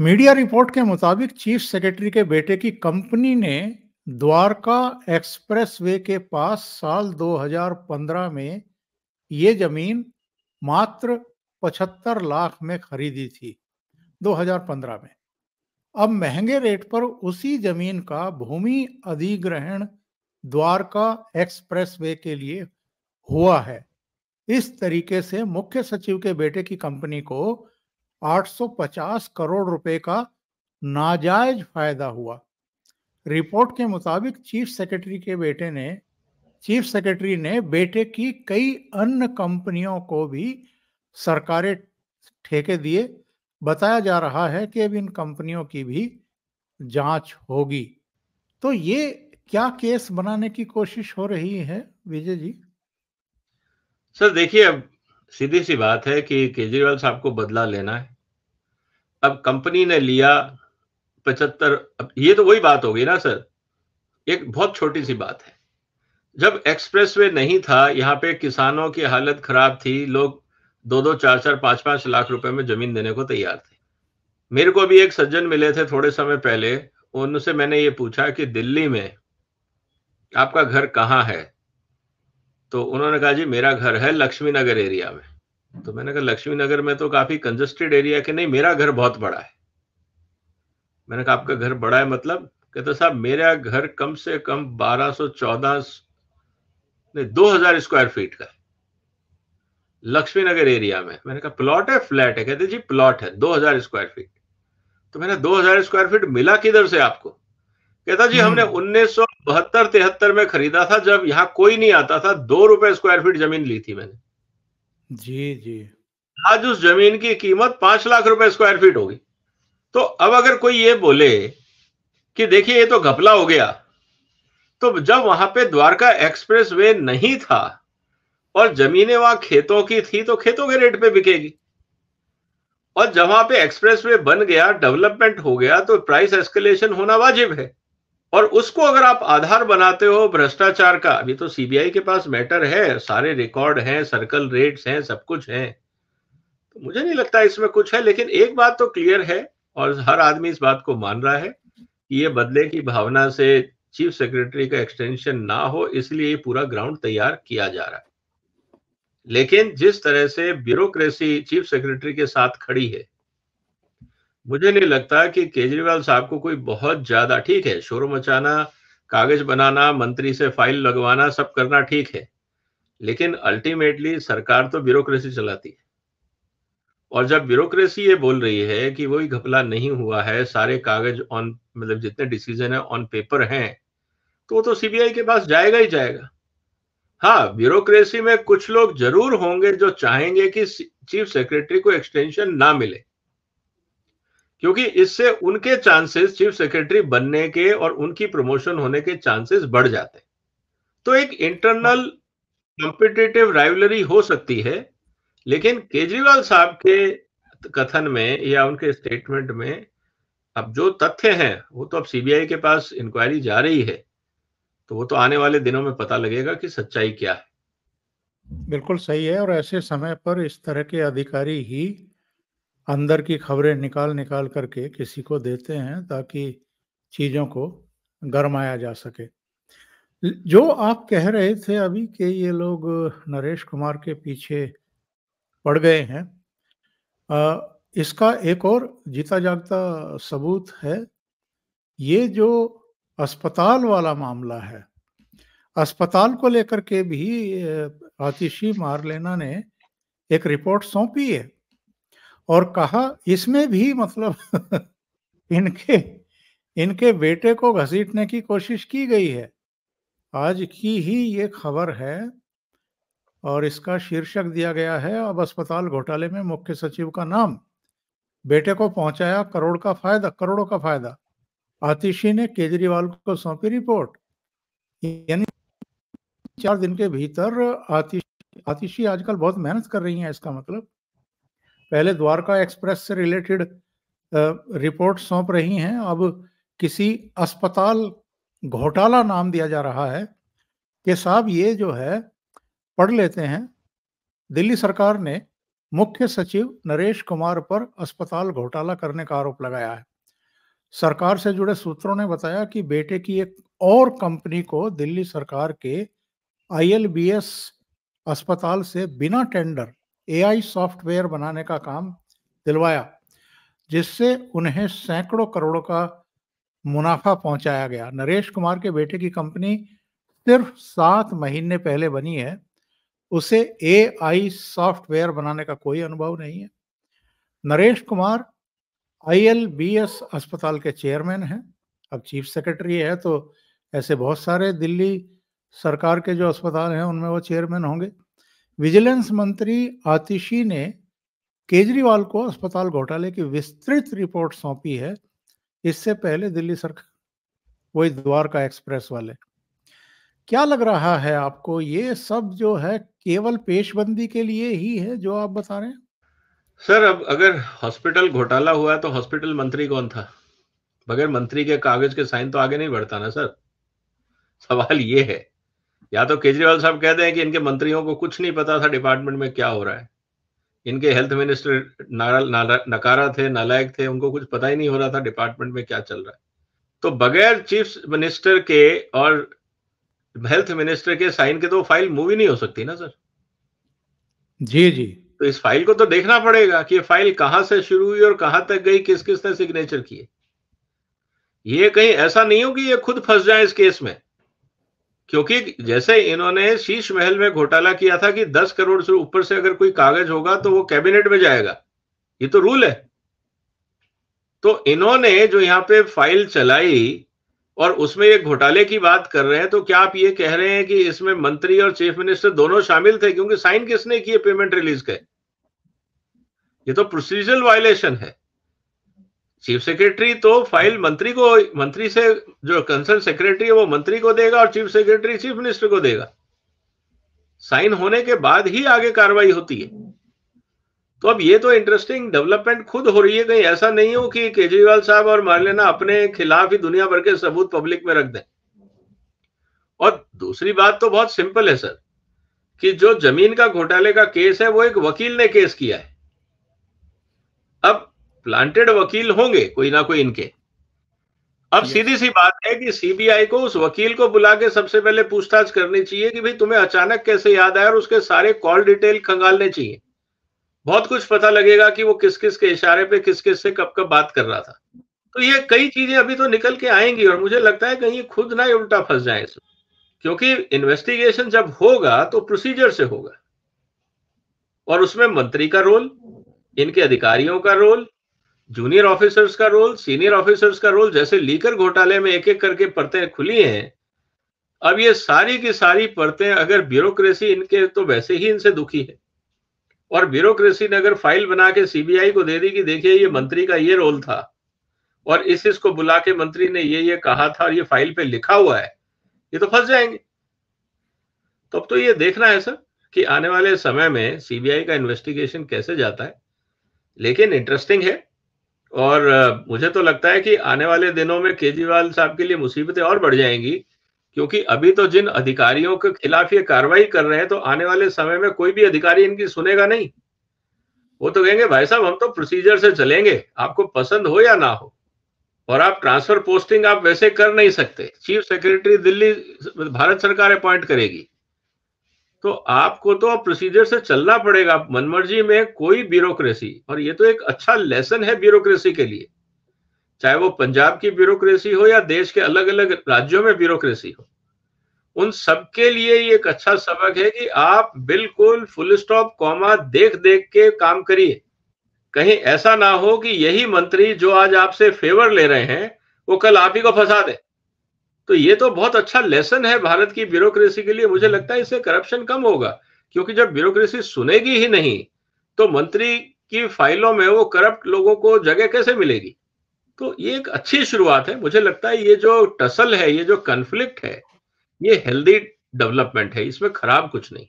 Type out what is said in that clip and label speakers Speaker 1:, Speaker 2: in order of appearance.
Speaker 1: Media report के मुताबिक chief secretary के बेटे की कंपनी ने द्वारका एक्सप्रेसवे के पास साल 2015 में ये जमीन मात्र 75 लाख में खरीदी थी 2015 में अब महंगे रेट पर उसी जमीन का भूमि अधिग्रहण द्वारका एक्सप्रेसवे के लिए हुआ है इस तरीके से मुख्य सचिव के बेटे की कंपनी को 850 करोड़ रुपए का नाजायज फायदा हुआ रिपोर्ट के मुताबिक चीफ सेक्रेटरी के बेटे ने चीफ सेक्रेटरी ने बेटे की कई अन्य कंपनियों को भी सरकारें ठेके दिए बताया जा रहा है कि अब इन कंपनियों की भी जांच होगी तो ये क्या केस बनाने की कोशिश हो रही है विजय जी सर
Speaker 2: देखिए अब सीधी सी बात है कि केजरीवाल साहब को बदला लेना है अब कंपनी ने लिया पचहत्तर ये तो वही बात होगी ना सर एक बहुत छोटी सी बात है जब एक्सप्रेसवे नहीं था यहाँ पे किसानों की हालत खराब थी लोग दो दो चार चार पांच पांच लाख रुपए में जमीन देने को तैयार थे मेरे को भी एक सज्जन मिले थे थोड़े समय पहले उनसे मैंने ये पूछा कि दिल्ली में आपका घर कहाँ है तो उन्होंने कहा जी मेरा घर है लक्ष्मी नगर एरिया में तो मैंने कहा लक्ष्मी नगर में तो काफी कंजस्टेड एरिया के नहीं मेरा घर बहुत बड़ा है मैंने कहा आपका घर बड़ा है मतलब कहते साहब मेरा घर कम से कम 1214 नहीं 2000 स्क्वायर फीट का है लक्ष्मी नगर एरिया में मैंने कहा प्लॉट है फ्लैट है कहते जी प्लॉट है 2000 स्क्वायर फीट तो मैंने 2000 स्क्वायर फीट मिला किधर से आपको कहता जी हमने हम्म। उन्नीस सौ बहत्तर तिहत्तर में खरीदा था जब यहां कोई नहीं आता था दो रुपए स्क्वायर फीट जमीन ली थी मैंने जी जी आज उस जमीन की कीमत पांच लाख रुपए स्क्वायर फीट होगी तो अब अगर कोई ये बोले कि देखिए ये तो घपला हो गया तो जब वहां पे द्वारका एक्सप्रेस वे नहीं था और जमीने वहां खेतों की थी तो खेतों के रेट पे बिकेगी और जब वहां पे एक्सप्रेस वे बन गया डेवलपमेंट हो गया तो प्राइस एस्केलेशन होना वाजिब है और उसको अगर आप आधार बनाते हो भ्रष्टाचार का अभी तो सीबीआई के पास मैटर है सारे रिकॉर्ड हैं सर्कल रेट्स हैं सब कुछ है तो मुझे नहीं लगता इसमें कुछ है लेकिन एक बात तो क्लियर है और हर आदमी इस बात को मान रहा है कि ये बदले की भावना से चीफ सेक्रेटरी का एक्सटेंशन ना हो इसलिए पूरा ग्राउंड तैयार किया जा रहा है लेकिन जिस तरह से ब्यूरोक्रेसी चीफ सेक्रेटरी के साथ खड़ी है मुझे नहीं लगता कि केजरीवाल साहब को कोई बहुत ज्यादा ठीक है शोर मचाना कागज बनाना मंत्री से फाइल लगवाना सब करना ठीक है लेकिन अल्टीमेटली सरकार तो ब्यूरोक्रेसी चलाती है और जब ब्यूरोक्रेसी ये बोल रही है कि वही घपला नहीं हुआ है सारे कागज ऑन मतलब जितने डिसीजन है ऑन पेपर हैं तो वो तो सीबीआई के पास जाएगा ही जाएगा हाँ ब्यूरोक्रेसी में कुछ लोग जरूर होंगे जो चाहेंगे कि चीफ सेक्रेटरी को एक्सटेंशन ना मिले क्योंकि इससे उनके चांसेस चीफ सेक्रेटरी बनने के और उनकी प्रमोशन होने के चांसेस बढ़ जाते हैं तो एक इंटरनल कॉम्पिटेटिव राइवलरी हो सकती है लेकिन केजरीवाल साहब के कथन में या उनके स्टेटमेंट में अब जो तथ्य हैं वो तो अब सीबीआई के पास इंक्वायरी जा रही है तो वो तो आने वाले दिनों में पता लगेगा कि सच्चाई क्या है
Speaker 1: बिल्कुल सही है और ऐसे समय पर इस तरह के अधिकारी ही अंदर की खबरें निकाल निकाल करके किसी को देते हैं ताकि चीज़ों को गरमाया जा सके जो आप कह रहे थे अभी कि ये लोग नरेश कुमार के पीछे पड़ गए हैं आ, इसका एक और जीता जागता सबूत है ये जो अस्पताल वाला मामला है अस्पताल को लेकर के भी आतिशी मारलेना ने एक रिपोर्ट सौंपी है और कहा इसमें भी मतलब इनके इनके बेटे को घसीटने की कोशिश की गई है आज की ही ये खबर है और इसका शीर्षक दिया गया है अब अस्पताल घोटाले में मुख्य सचिव का नाम बेटे को पहुंचाया करोड़ का फायदा करोड़ों का फायदा आतिशी ने केजरीवाल को सौंपी रिपोर्ट यानी चार दिन के भीतर आतिशी आतिशी आजकल बहुत मेहनत कर रही है इसका मतलब पहले द्वारका एक्सप्रेस से रिलेटेड रिपोर्ट सौंप रही हैं अब किसी अस्पताल घोटाला नाम दिया जा रहा है कि साहब ये जो है पढ़ लेते हैं दिल्ली सरकार ने मुख्य सचिव नरेश कुमार पर अस्पताल घोटाला करने का आरोप लगाया है सरकार से जुड़े सूत्रों ने बताया कि बेटे की एक और कंपनी को दिल्ली सरकार के आईएलबीएस अस्पताल से बिना टेंडर एआई सॉफ्टवेयर बनाने का काम दिलवाया जिससे उन्हें सैकड़ों करोड़ों का मुनाफा पहुंचाया गया नरेश कुमार के बेटे की कंपनी सिर्फ सात महीने पहले बनी है उसे एआई सॉफ्टवेयर बनाने का कोई अनुभव नहीं है नरेश कुमार आईएलबीएस अस्पताल के चेयरमैन हैं अब चीफ सेक्रेटरी है तो ऐसे बहुत सारे दिल्ली सरकार के जो अस्पताल हैं उनमें वो चेयरमैन होंगे विजिलेंस मंत्री आतिशी ने केजरीवाल को अस्पताल घोटाले की विस्तृत रिपोर्ट सौंपी है इससे पहले दिल्ली सरकार वही द्वारका एक्सप्रेस वाले क्या लग रहा है आपको ये सब जो है केवल पेशबंदी के लिए ही है जो आप बता रहे हैं
Speaker 2: सर अब अगर हॉस्पिटल घोटाला हुआ तो हॉस्पिटल मंत्री कौन था बगैर मंत्री के कागज के साइन तो आगे नहीं बढ़ता ना सर सवाल ये है या तो केजरीवाल साहब कह दें कि इनके मंत्रियों को कुछ नहीं पता था डिपार्टमेंट में क्या हो रहा है इनके हेल्थ मिनिस्टर नकारा थे नालायक थे उनको कुछ पता ही नहीं हो रहा था डिपार्टमेंट में क्या चल रहा है तो बगैर चीफ मिनिस्टर के और हेल्थ मिनिस्टर के साइन के तो फाइल मूव ही नहीं हो सकती ना सर जी जी तो इस फाइल को तो देखना पड़ेगा कि ये फाइल कहां से शुरू हुई और कहां तक गई किस किसने सिग्नेचर किए ये कहीं ऐसा नहीं हो कि ये खुद फंस जाए इस केस में क्योंकि जैसे इन्होंने शीश महल में घोटाला किया था कि दस करोड़ से ऊपर से अगर कोई कागज होगा तो वो कैबिनेट में जाएगा ये तो रूल है तो इन्होंने जो यहां पे फाइल चलाई और उसमें ये घोटाले की बात कर रहे हैं तो क्या आप ये कह रहे हैं कि इसमें मंत्री और चीफ मिनिस्टर दोनों शामिल थे क्योंकि साइन किसने किए पेमेंट रिलीज के ये तो प्रोसीजर वायलेशन है चीफ सेक्रेटरी तो फाइल मंत्री को मंत्री से जो कंसर्न सेक्रेटरी है वो मंत्री को देगा और चीफ सेक्रेटरी चीफ मिनिस्टर को देगा साइन होने के बाद ही आगे कार्रवाई होती है तो अब ये तो इंटरेस्टिंग डेवलपमेंट खुद हो रही है कहीं ऐसा नहीं हो कि केजरीवाल साहब और लेना अपने खिलाफ ही दुनिया भर के सबूत पब्लिक में रख दें और दूसरी बात तो बहुत सिंपल है सर कि जो जमीन का घोटाले का केस है वो एक वकील ने केस किया है प्लांटेड वकील होंगे कोई ना कोई इनके अब सीधी सी बात है कि सीबीआई को उस वकील को बुला के सबसे पहले पूछताछ करनी चाहिए कि भाई तुम्हें अचानक कैसे याद आया और उसके सारे कॉल डिटेल खंगालने चाहिए बहुत कुछ पता लगेगा कि वो किस किस के इशारे पे किस किस से कब कब बात कर रहा था तो ये कई चीजें अभी तो निकल के आएंगी और मुझे लगता है कहीं खुद ना ही उल्टा फंस जाए इसमें क्योंकि इन्वेस्टिगेशन जब होगा तो प्रोसीजर से होगा और उसमें मंत्री का रोल इनके अधिकारियों का रोल जूनियर ऑफिसर्स का रोल सीनियर ऑफिसर्स का रोल जैसे लीकर घोटाले में एक एक करके परतें खुली हैं अब ये सारी की सारी परतें अगर ब्यूरोक्रेसी इनके तो वैसे ही इनसे दुखी है और ब्यूरोक्रेसी ने अगर फाइल बना के सीबीआई को दे दी कि देखिए ये मंत्री का ये रोल था और इस इसको बुला के मंत्री ने ये ये कहा था और ये फाइल पे लिखा हुआ है ये तो फंस जाएंगे तो अब तो ये देखना है सर कि आने वाले समय में सीबीआई का इन्वेस्टिगेशन कैसे जाता है लेकिन इंटरेस्टिंग है और मुझे तो लगता है कि आने वाले दिनों में केजरीवाल साहब के लिए मुसीबतें और बढ़ जाएंगी क्योंकि अभी तो जिन अधिकारियों के खिलाफ ये कार्रवाई कर रहे हैं तो आने वाले समय में कोई भी अधिकारी इनकी सुनेगा नहीं वो तो कहेंगे भाई साहब हम तो प्रोसीजर से चलेंगे आपको पसंद हो या ना हो और आप ट्रांसफर पोस्टिंग आप वैसे कर नहीं सकते चीफ सेक्रेटरी दिल्ली भारत सरकार अपॉइंट करेगी तो आपको तो प्रोसीजर से चलना पड़ेगा मनमर्जी में कोई ब्यूरोक्रेसी और ये तो एक अच्छा लेसन है ब्यूरोक्रेसी के लिए चाहे वो पंजाब की ब्यूरोक्रेसी हो या देश के अलग अलग राज्यों में ब्यूरोक्रेसी हो उन सबके लिए ये एक अच्छा सबक है कि आप बिल्कुल फुल स्टॉप कॉमा देख देख के काम करिए कहीं ऐसा ना हो कि यही मंत्री जो आज आपसे फेवर ले रहे हैं वो कल आप ही को फंसा दे तो ये तो बहुत अच्छा लेसन है भारत की ब्यूरोक्रेसी के लिए मुझे लगता है इससे करप्शन कम होगा क्योंकि जब ब्यूरोक्रेसी सुनेगी ही नहीं तो मंत्री की फाइलों में वो करप्ट लोगों को जगह कैसे मिलेगी तो ये एक अच्छी शुरुआत है मुझे लगता है ये जो टसल है ये जो कन्फ्लिक्ट है ये हेल्दी डेवलपमेंट है इसमें खराब कुछ नहीं